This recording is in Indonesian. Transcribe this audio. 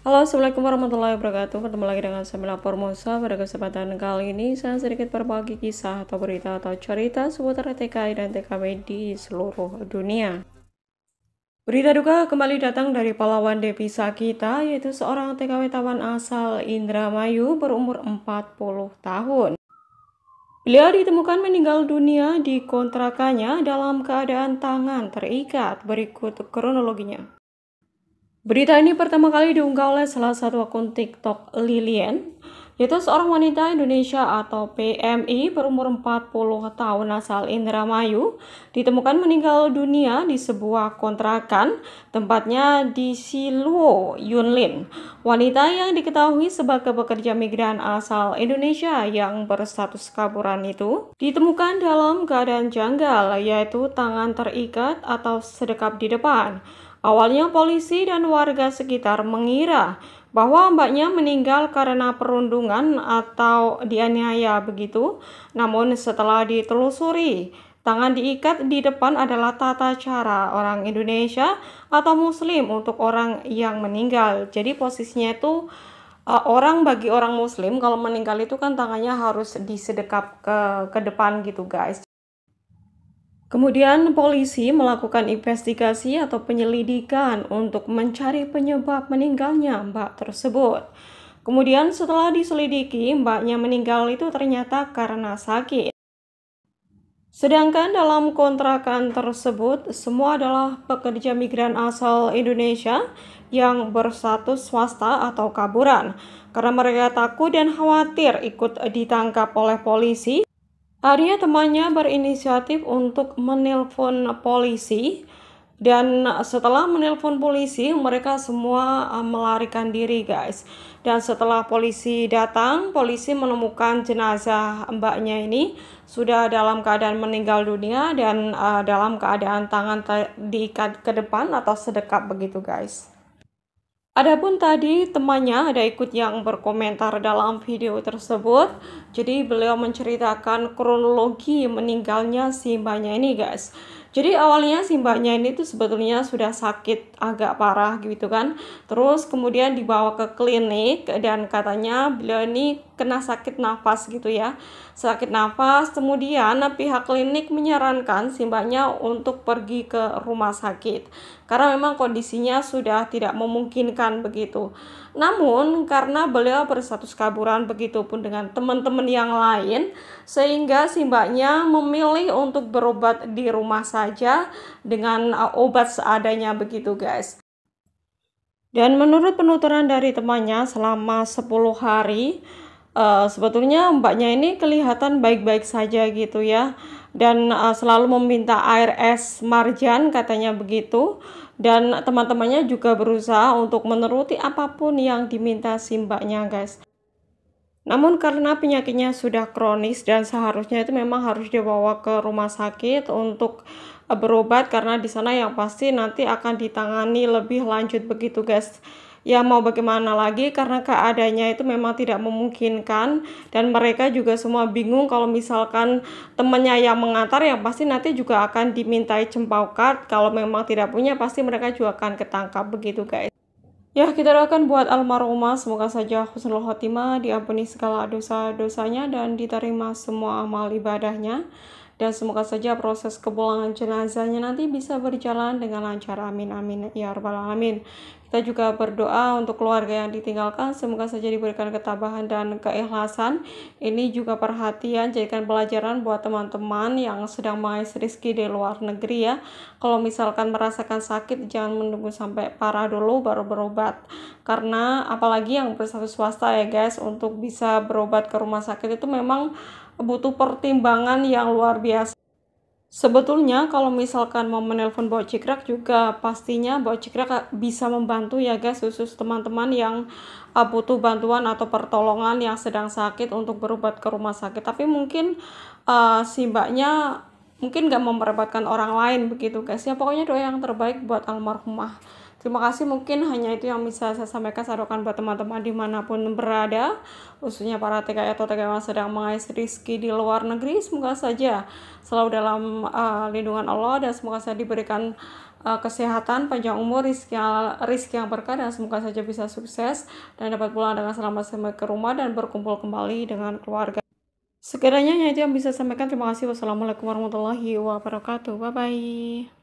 Halo, Assalamualaikum warahmatullahi wabarakatuh. Ketemu lagi dengan saya Mila Formosa. Pada kesempatan kali ini, saya sedikit berbagi kisah atau berita atau cerita seputar TKI dan TKB di seluruh dunia. Berita duka kembali datang dari pahlawan devisa kita, yaitu seorang TKW Taman asal Indramayu berumur 40 tahun. Beliau ditemukan meninggal dunia di kontrakannya dalam keadaan tangan terikat berikut kronologinya. Berita ini pertama kali diunggah oleh salah satu akun TikTok Lilian, yaitu seorang wanita Indonesia atau PMI berumur 40 tahun asal Indramayu, ditemukan meninggal dunia di sebuah kontrakan, tempatnya di Siluo, Yunlin. Wanita yang diketahui sebagai pekerja migran asal Indonesia yang berstatus kaburan itu, ditemukan dalam keadaan janggal, yaitu tangan terikat atau sedekap di depan. Awalnya polisi dan warga sekitar mengira bahwa mbaknya meninggal karena perundungan atau dianiaya begitu. Namun setelah ditelusuri, tangan diikat di depan adalah tata cara orang Indonesia atau muslim untuk orang yang meninggal. Jadi posisinya itu e, orang bagi orang muslim kalau meninggal itu kan tangannya harus disedekap ke ke depan gitu, guys. Kemudian polisi melakukan investigasi atau penyelidikan untuk mencari penyebab meninggalnya mbak tersebut. Kemudian setelah diselidiki, mbaknya meninggal itu ternyata karena sakit. Sedangkan dalam kontrakan tersebut, semua adalah pekerja migran asal Indonesia yang bersatus swasta atau kaburan. Karena mereka takut dan khawatir ikut ditangkap oleh polisi, Arya temannya berinisiatif untuk menelpon polisi dan setelah menelpon polisi mereka semua eh, melarikan diri guys dan setelah polisi datang polisi menemukan jenazah mbaknya ini sudah dalam keadaan meninggal dunia dan uh, dalam keadaan tangan diikat ke depan atau sedekap begitu guys Adapun tadi temannya ada ikut yang berkomentar dalam video tersebut. Jadi beliau menceritakan kronologi meninggalnya si mbaknya ini guys. Jadi awalnya si mbaknya ini tuh sebetulnya sudah sakit agak parah gitu kan. Terus kemudian dibawa ke klinik dan katanya beliau ini kena sakit nafas gitu ya. Sakit nafas, kemudian pihak klinik menyarankan si mbaknya untuk pergi ke rumah sakit. Karena memang kondisinya sudah tidak memungkinkan begitu. Namun karena beliau berstatus kaburan begitu pun dengan teman-teman yang lain, sehingga si mbaknya memilih untuk berobat di rumah sakit saja dengan uh, obat seadanya begitu guys. Dan menurut penuturan dari temannya selama 10 hari uh, sebetulnya mbaknya ini kelihatan baik-baik saja gitu ya dan uh, selalu meminta air es marjan katanya begitu dan teman-temannya juga berusaha untuk menuruti apapun yang diminta si mbaknya guys namun karena penyakitnya sudah kronis dan seharusnya itu memang harus dibawa ke rumah sakit untuk eh, berobat karena di sana yang pasti nanti akan ditangani lebih lanjut begitu guys. Ya mau bagaimana lagi karena keadaannya itu memang tidak memungkinkan dan mereka juga semua bingung kalau misalkan temannya yang mengantar yang pasti nanti juga akan dimintai cempau kalau memang tidak punya pasti mereka juga akan ketangkap begitu guys. Ya, kita doakan buat almarhumah semoga saja husnul khotimah, diampuni segala dosa-dosanya dan diterima semua amal ibadahnya dan semoga saja proses kepulangan jenazahnya nanti bisa berjalan dengan lancar amin amin ya rabbal alamin kita juga berdoa untuk keluarga yang ditinggalkan semoga saja diberikan ketabahan dan keikhlasan ini juga perhatian jadikan pelajaran buat teman-teman yang sedang mengais rezeki di luar negeri ya kalau misalkan merasakan sakit jangan menunggu sampai parah dulu baru berobat karena apalagi yang bersatu swasta ya guys untuk bisa berobat ke rumah sakit itu memang butuh pertimbangan yang luar biasa. Sebetulnya kalau misalkan mau menelpon Bawa Cikrak juga pastinya Bawa Cikrak bisa membantu ya guys khusus teman-teman yang ah, butuh bantuan atau pertolongan yang sedang sakit untuk berobat ke rumah sakit. Tapi mungkin uh, si mbaknya mungkin nggak memperebatkan orang lain begitu guys ya pokoknya doa yang terbaik buat almarhumah. Terima kasih mungkin hanya itu yang bisa saya sampaikan sarukan buat teman-teman dimanapun berada khususnya para TKI atau TKI yang sedang mengais rizki di luar negeri semoga saja selalu dalam uh, lindungan Allah dan semoga saya diberikan uh, kesehatan panjang umur rizki yang, rizki yang berkah dan semoga saja bisa sukses dan dapat pulang dengan selamat sampai ke rumah dan berkumpul kembali dengan keluarga. Sekiranya hanya itu yang bisa saya sampaikan. Terima kasih. Wassalamualaikum warahmatullahi wabarakatuh. Bye-bye.